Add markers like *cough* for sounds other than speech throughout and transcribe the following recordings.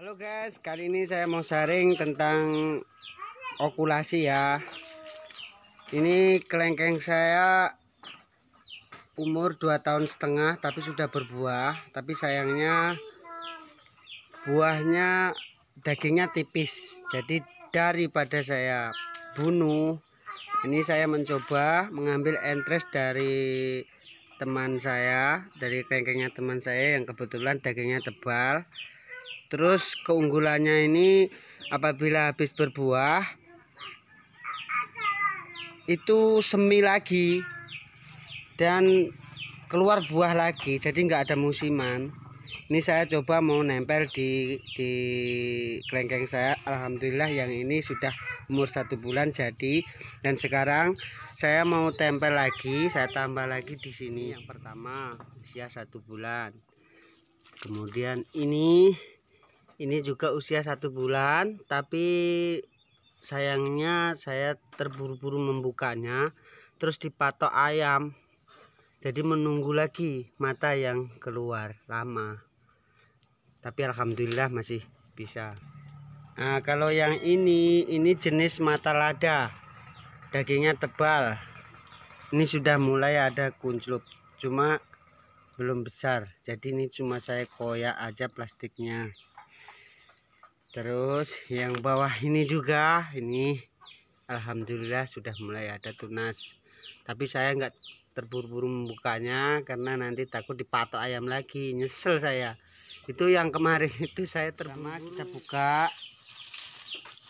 Halo guys, kali ini saya mau sharing tentang okulasi ya. Ini kelengkeng saya umur 2 tahun setengah tapi sudah berbuah, tapi sayangnya buahnya dagingnya tipis. Jadi daripada saya bunuh, ini saya mencoba mengambil entres dari teman saya dari kengkengnya teman saya yang kebetulan dagingnya tebal terus keunggulannya ini apabila habis berbuah itu semi lagi dan keluar buah lagi jadi nggak ada musiman ini saya coba mau nempel di di kelengkeng saya Alhamdulillah yang ini sudah umur satu bulan jadi dan sekarang saya mau tempel lagi saya tambah lagi di sini yang pertama usia satu bulan kemudian ini ini juga usia satu bulan tapi sayangnya saya terburu-buru membukanya terus dipatok ayam jadi menunggu lagi mata yang keluar lama tapi alhamdulillah masih bisa nah kalau yang ini ini jenis mata lada dagingnya tebal ini sudah mulai ada kunclup cuma belum besar jadi ini cuma saya koyak aja plastiknya terus yang bawah ini juga ini Alhamdulillah sudah mulai ada tunas tapi saya enggak terburu-buru membukanya karena nanti takut dipatok ayam lagi nyesel saya itu yang kemarin *laughs* itu saya terima kita buka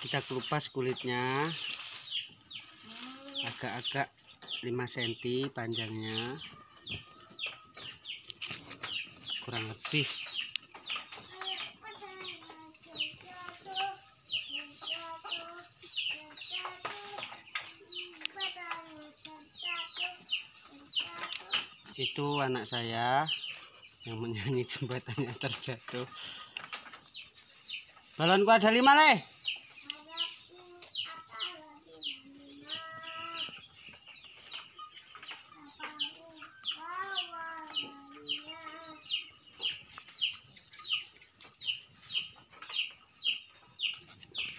kita kelupas kulitnya agak-agak 5 cm panjangnya kurang lebih itu anak saya yang menyanyi jembatannya terjatuh balonku ada lima leh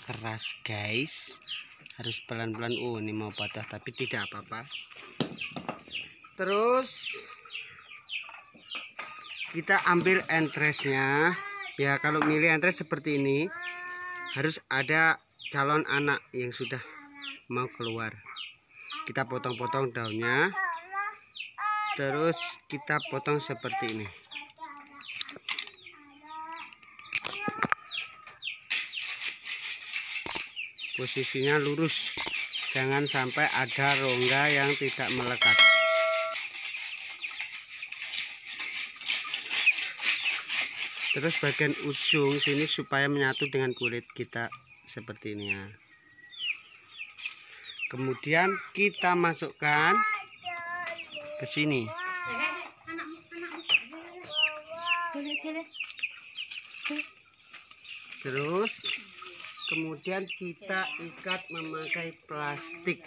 keras guys harus pelan-pelan oh ini mau patah tapi tidak apa-apa terus kita ambil entresnya ya kalau milih entres seperti ini harus ada calon anak yang sudah mau keluar kita potong-potong daunnya terus kita potong seperti ini posisinya lurus jangan sampai ada rongga yang tidak melekat terus bagian ujung sini supaya menyatu dengan kulit kita seperti ini ya kemudian kita masukkan ke sini terus kemudian kita ikat memakai plastik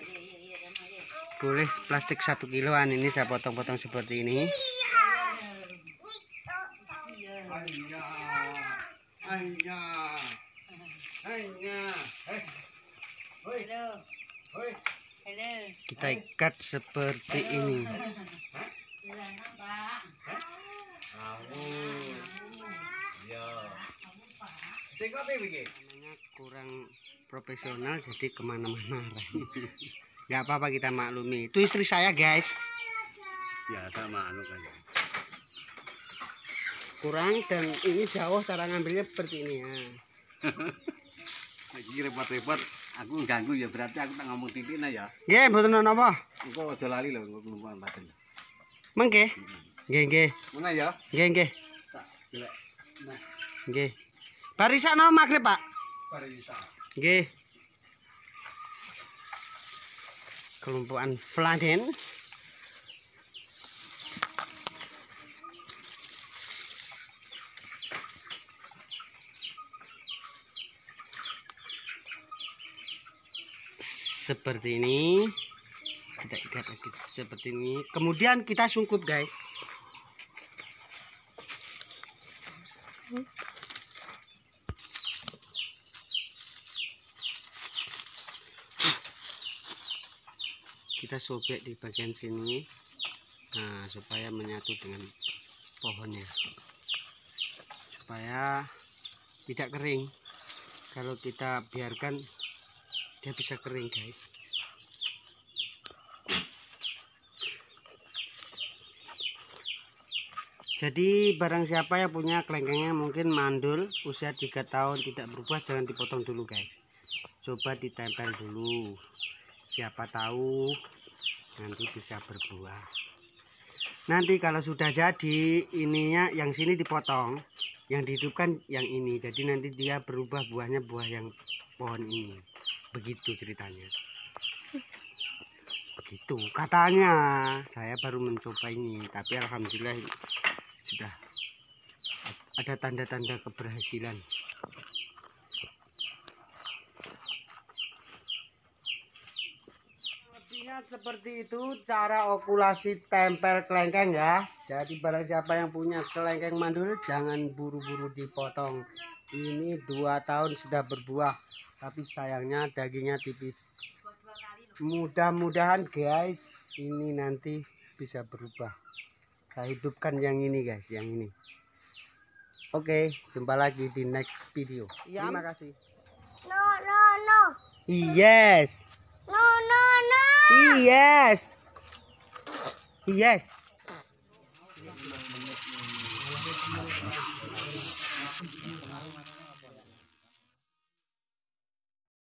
boleh plastik satu kiloan ini saya potong-potong seperti ini Hanya. Hanya. Eh. Kita ikat seperti Hello. ini. Iya, iya. Namanya kurang profesional jadi kemana-mana nggak apa-apa kita maklumi itu istri saya guys ya sama anu kan kurang dan ini jauh cara ngambilnya seperti ini ya lagi repot-repot aku ganggu ya berarti aku tak ngomong titiknya ya iya betul apa? aku aja lali lho aku lumpuhan batin emang ke? iya ya? iya iya iya barisa no maghrib pak? barisa iya kelumpuhan fladen seperti ini kita ikat lagi seperti ini kemudian kita sungkup guys kita sobek di bagian sini nah, supaya menyatu dengan pohonnya supaya tidak kering kalau kita biarkan dia bisa kering guys jadi barang siapa yang punya kelengkengnya mungkin mandul usia 3 tahun tidak berubah jangan dipotong dulu guys coba ditempel dulu siapa tahu nanti bisa berbuah nanti kalau sudah jadi ininya yang sini dipotong yang dihidupkan yang ini jadi nanti dia berubah buahnya buah yang pohon ini begitu ceritanya begitu katanya saya baru mencoba ini tapi alhamdulillah sudah ada tanda-tanda keberhasilan seperti itu cara okulasi tempel kelengkeng ya jadi barang siapa yang punya kelengkeng mandul jangan buru-buru dipotong ini dua tahun sudah berbuah tapi sayangnya dagingnya tipis mudah-mudahan guys ini nanti bisa berubah saya hidupkan yang ini guys yang ini oke jumpa lagi di next video iya, terima kasih no no no yes no no no yes yes